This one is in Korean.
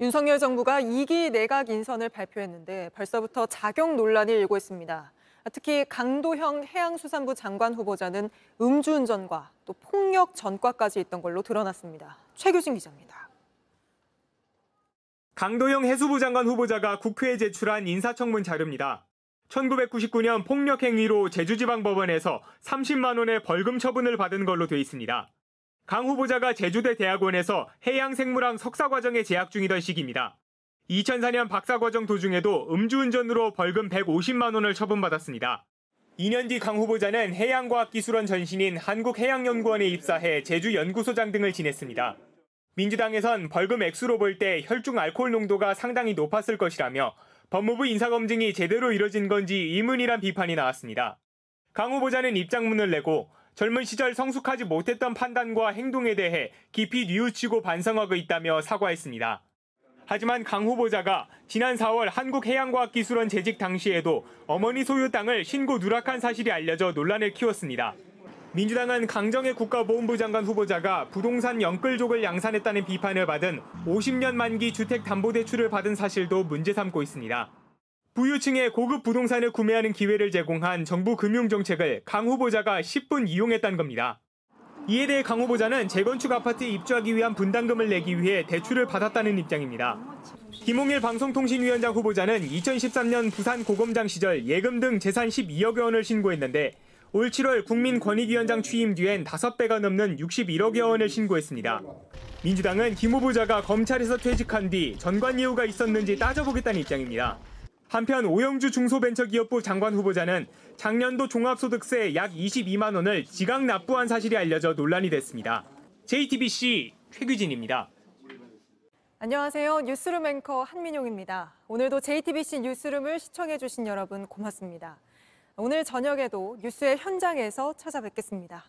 윤석열 정부가 2기 내각 인선을 발표했는데 벌써부터 자격 논란이 일고 있습니다. 특히 강도형 해양수산부 장관 후보자는 음주운전과 또 폭력 전과까지 있던 걸로 드러났습니다. 최규진 기자입니다. 강도형 해수부 장관 후보자가 국회에 제출한 인사청문 자료입니다. 1999년 폭력행위로 제주지방법원에서 30만 원의 벌금 처분을 받은 걸로 돼 있습니다. 강 후보자가 제주대 대학원에서 해양생물학 석사과정에 재학 중이던 시기입니다. 2004년 박사과정 도중에도 음주운전으로 벌금 150만 원을 처분받았습니다. 2년 뒤 강 후보자는 해양과학기술원 전신인 한국해양연구원에 입사해 제주연구소장 등을 지냈습니다. 민주당에선 벌금 액수로 볼 때 혈중 알코올 농도가 상당히 높았을 것이라며 법무부 인사검증이 제대로 이뤄진 건지 의문이란 비판이 나왔습니다. 강 후보자는 입장문을 내고 젊은 시절 성숙하지 못했던 판단과 행동에 대해 깊이 뉘우치고 반성하고 있다며 사과했습니다. 하지만 강 후보자가 지난 4월 한국해양과학기술원 재직 당시에도 어머니 소유 땅을 신고 누락한 사실이 알려져 논란을 키웠습니다. 민주당은 강정의 국가보훈부 장관 후보자가 부동산 영끌족을 양산했다는 비판을 받은 50년 만기 주택담보대출을 받은 사실도 문제 삼고 있습니다. 부유층에 고급 부동산을 구매하는 기회를 제공한 정부 금융정책을 강 후보자가 10분 이용했다는 겁니다. 이에 대해 강 후보자는 재건축 아파트에 입주하기 위한 분담금을 내기 위해 대출을 받았다는 입장입니다. 김홍일 방송통신위원장 후보자는 2013년 부산 고검장 시절 예금 등 재산 12억여 원을 신고했는데 올 7월 국민권익위원장 취임 뒤엔 5배가 넘는 61억여 원을 신고했습니다. 민주당은 김 후보자가 검찰에서 퇴직한 뒤 전관 예우가 있었는지 따져보겠다는 입장입니다. 한편 오영주 중소벤처기업부 장관 후보자는 작년도 종합소득세 약 22만 원을 지각 납부한 사실이 알려져 논란이 됐습니다. JTBC 최규진입니다. 안녕하세요. 뉴스룸 앵커 한민용입니다. 오늘도 JTBC 뉴스룸을 시청해주신 여러분 고맙습니다. 오늘 저녁에도 뉴스의 현장에서 찾아뵙겠습니다.